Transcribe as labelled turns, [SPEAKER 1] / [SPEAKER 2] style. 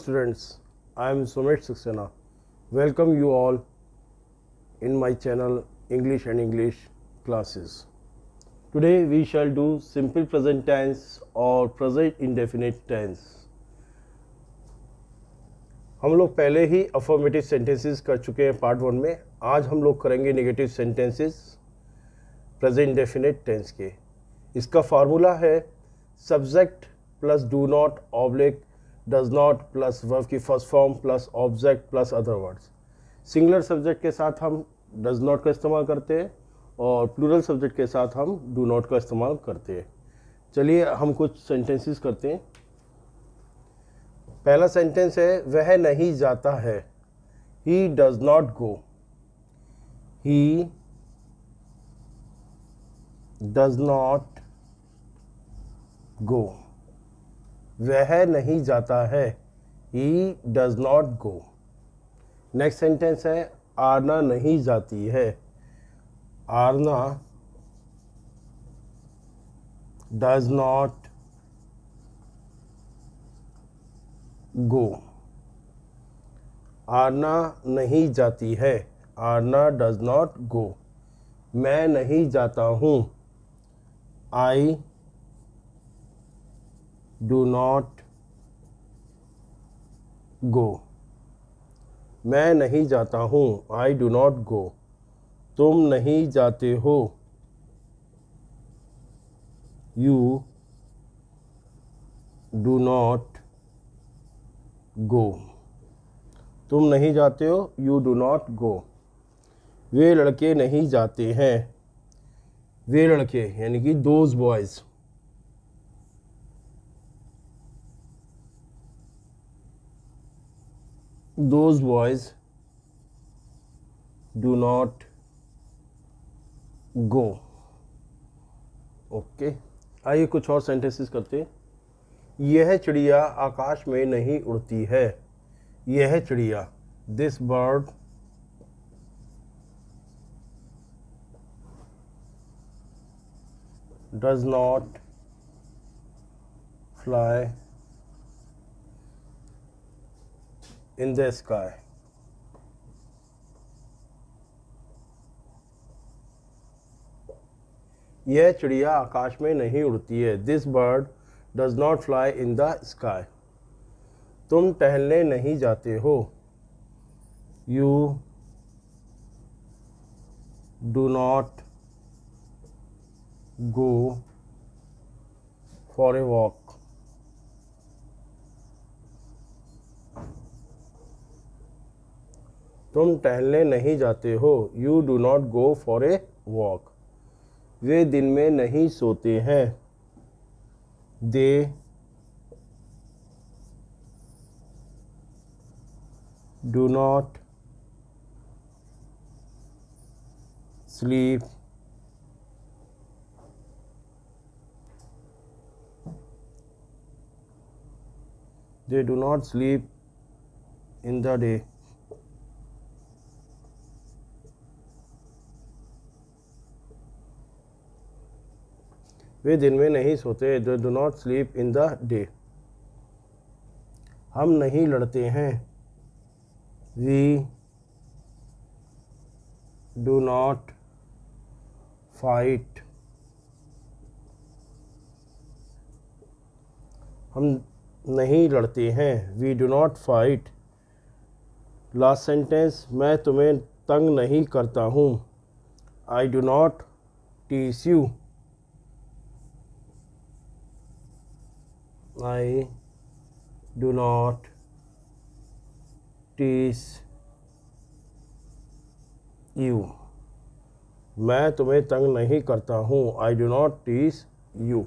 [SPEAKER 1] Students I am Sumesh Saxena welcome you all in my channel English and English classes today we shall do simple present tense और present indefinite tense हम लोग पहले ही affirmative sentences कर चुके हैं part one में आज हम लोग करेंगे negative sentences present definite tense के इसका फार्मूला है subject plus do not oblique does not plus verb की first form plus object plus other words singular subject के साथ हम डज नॉट का इस्तेमाल करते हैं और प्लूरल सब्जेक्ट के साथ हम डू नॉट का इस्तेमाल करते हैं चलिए हम कुछ सेंटेंसेस करते हैं पहला सेंटेंस है वह नहीं जाता है he does not go he does not go वह नहीं जाता है he does not go next sentence है आरना नहीं जाती है Aarna does not go Aarna नहीं जाती है आरना डज नॉट गो मैं नहीं जाता हूँ आई डू नॉट गो मैं नहीं जाता हूँ आई डू नॉट गो तुम नहीं जाते हो यू डू नॉट गो तुम नहीं जाते हो यू डू नॉट गो वे लड़के नहीं जाते हैं वे लड़के यानी कि those boys those boys do not go okay okay. आइए कुछ और सेंटेंसेस करते हैं यह चिड़िया आकाश में नहीं उड़ती है यह चिड़िया this bird does not fly in the sky. यह चिड़िया आकाश में नहीं उड़ती है this bird does not fly in the sky तुम टहलने नहीं जाते हो you do not go for a walk तुम टहलने नहीं जाते हो you do not go for a walk वे दिन में नहीं सोते हैं they do not sleep they do not sleep in the day वे दिन में नहीं सोते they do not sleep in the day हम नहीं लड़ते हैं वी डू नॉट फाइट हम नहीं लड़ते हैं we do not fight last sentence मैं तुम्हें तंग नहीं करता हूँ I do not tease you I do not teach you मैं तुम्हें तंग नहीं करता हूँ I do not teach you